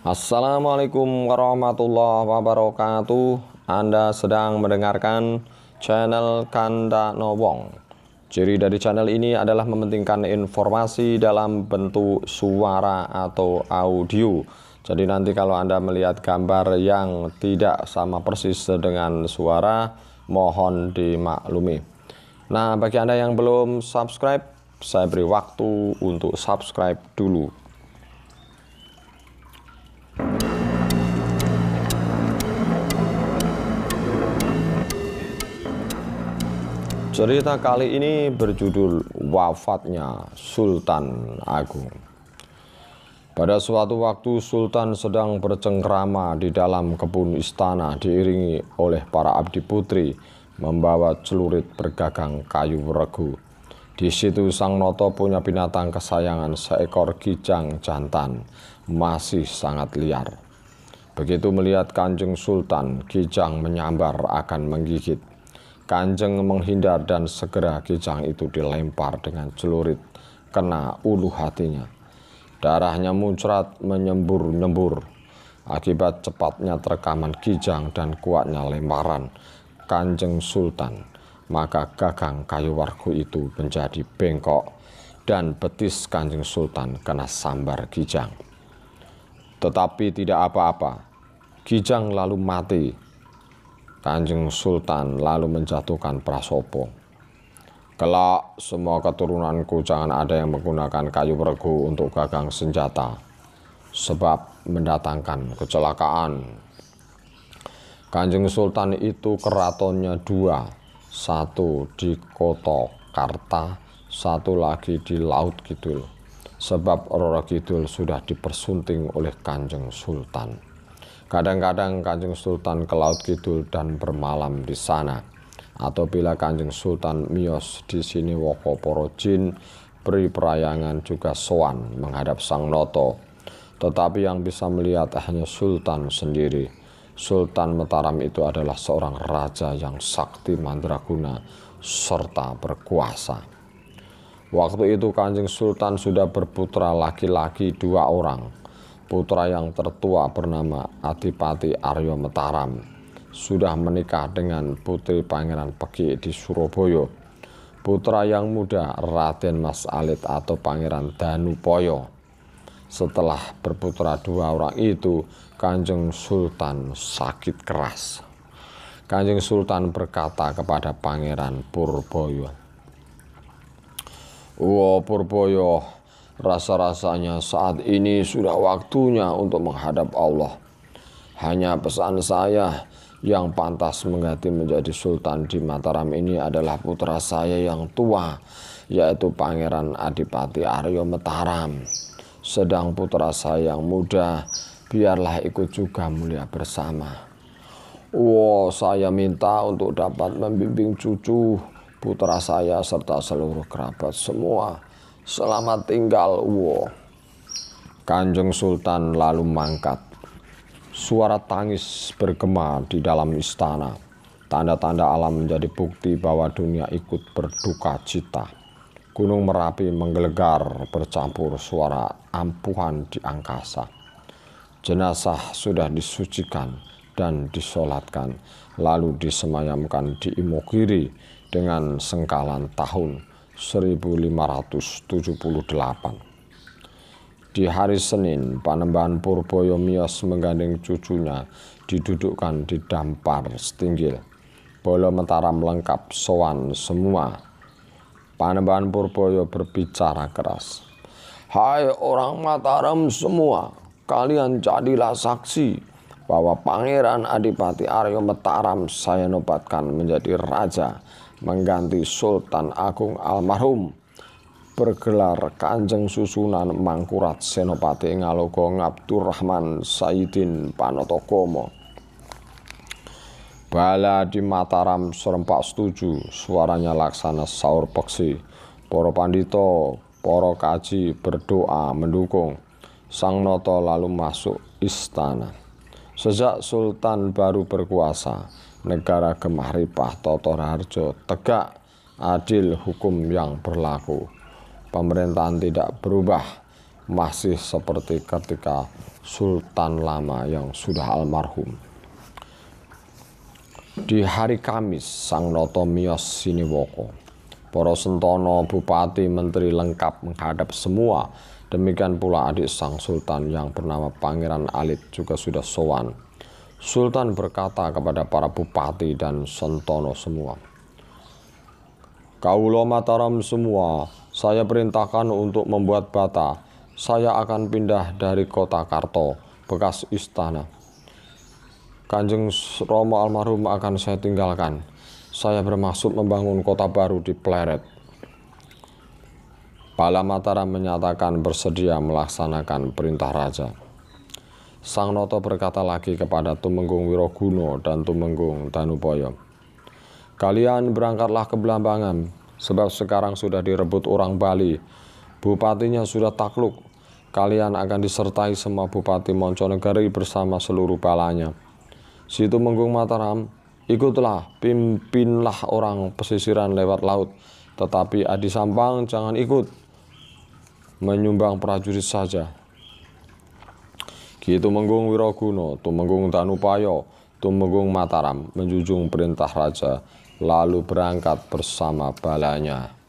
Assalamualaikum warahmatullahi wabarakatuh. Anda sedang mendengarkan channel Kanda Nobong. Ciri dari channel ini adalah mementingkan informasi dalam bentuk suara atau audio. Jadi nanti kalau Anda melihat gambar yang tidak sama persis dengan suara, mohon dimaklumi. Nah, bagi Anda yang belum subscribe, saya beri waktu untuk subscribe dulu. Cerita kali ini berjudul Wafatnya Sultan Agung. Pada suatu waktu Sultan sedang bercengkrama di dalam kebun istana diiringi oleh para abdi putri membawa celurit bergagang kayu regu. Di situ Sang Noto punya binatang kesayangan seekor kijang jantan, masih sangat liar. Begitu melihat Kanjeng Sultan, Kijang menyambar akan menggigit. Kanjeng menghindar dan segera kijang itu dilempar dengan celurit kena ulu hatinya. Darahnya muncrat menyembur-nyembur. Akibat cepatnya terkaman kijang dan kuatnya lemparan Kanjeng Sultan, maka gagang kayu warku itu menjadi bengkok dan betis Kanjeng Sultan kena sambar kijang. Tetapi tidak apa-apa, kijang lalu mati Kanjeng Sultan lalu menjatuhkan Prasopo. Kelak semua keturunanku jangan ada yang menggunakan kayu pergu untuk gagang senjata sebab mendatangkan kecelakaan. Kanjeng Sultan itu keratonnya dua, satu di Koto Karta, satu lagi di Laut Kidul. Sebab Roro Kidul sudah dipersunting oleh Kanjeng Sultan. Kadang-kadang Kanjeng Sultan ke Laut Kidul dan bermalam di sana. Atau bila Kanjeng Sultan Mios di sini Woko Porojin, beri perayangan juga soan menghadap Sang Noto. Tetapi yang bisa melihat hanya Sultan sendiri. Sultan Mataram itu adalah seorang raja yang sakti mandraguna serta berkuasa. Waktu itu Kanjeng Sultan sudah berputra laki-laki dua orang putra yang tertua bernama Adipati Aryo Metaram sudah menikah dengan putri Pangeran Peki di Surabaya. Putra yang muda Raden Mas Alit atau Pangeran Danupoyo. Setelah berputra dua orang itu, Kanjeng Sultan sakit keras. Kanjeng Sultan berkata kepada Pangeran Purboyo, wah Purboyo, Rasa-rasanya saat ini sudah waktunya untuk menghadap Allah. Hanya pesan saya yang pantas mengganti menjadi sultan di Mataram ini adalah putra saya yang tua, yaitu Pangeran Adipati Aryo Mataram. Sedang putra saya yang muda, biarlah ikut juga mulia bersama. Wow, saya minta untuk dapat membimbing cucu, putra saya serta seluruh kerabat semua Selamat tinggal, wo. Kanjeng Sultan lalu mangkat. Suara tangis bergema di dalam istana. Tanda-tanda alam menjadi bukti bahwa dunia ikut berduka cita. Gunung Merapi menggelegar bercampur suara ampuhan di angkasa. Jenazah sudah disucikan dan disolatkan, lalu disemayamkan di Imogiri dengan sengkalan tahun 1578. Di hari Senin, Panembahan Purboyo Mios menggandeng cucunya didudukkan di dampar setinggil. Bolo Mentara lengkap, sowan semua. Panembahan Purboyo berbicara keras. Hai orang Mataram semua, kalian jadilah saksi bahwa Pangeran Adipati Aryo Mataram saya nobatkan menjadi raja mengganti Sultan Agung almarhum bergelar Kanjeng Susunan Mangkurat Senopati Ngalogo Ngabdurrahman Saidin Panotokomo Bala di Mataram serempak setuju suaranya laksana saur peksi Poro pandito, poro kaji berdoa mendukung Sang Noto lalu masuk istana Sejak Sultan baru berkuasa negara gemah ripah Toto Raharjo tegak adil hukum yang berlaku pemerintahan tidak berubah masih seperti ketika Sultan lama yang sudah almarhum di hari Kamis Sang Noto Mios Siniwoko Poro Sentono Bupati Menteri lengkap menghadap semua demikian pula adik Sang Sultan yang bernama Pangeran Alit juga sudah sowan Sultan berkata kepada para bupati dan sentono semua, Kaulo Mataram semua, saya perintahkan untuk membuat bata. Saya akan pindah dari kota Karto, bekas istana. Kanjeng Romo almarhum akan saya tinggalkan. Saya bermaksud membangun kota baru di Pleret. Bala Mataram menyatakan bersedia melaksanakan perintah raja. Sang Noto berkata lagi kepada Tumenggung Wiroguno dan Tumenggung Danupoyo, Kalian berangkatlah ke Belambangan, sebab sekarang sudah direbut orang Bali. Bupatinya sudah takluk. Kalian akan disertai semua Bupati Monconegari bersama seluruh balanya. Si Tumenggung Mataram, ikutlah, pimpinlah orang pesisiran lewat laut. Tetapi Adi Sampang jangan ikut, menyumbang prajurit saja Gitu menggung Wiraguna, Tumenggung Tanupayo, Tumenggung Mataram menjunjung perintah raja lalu berangkat bersama balanya.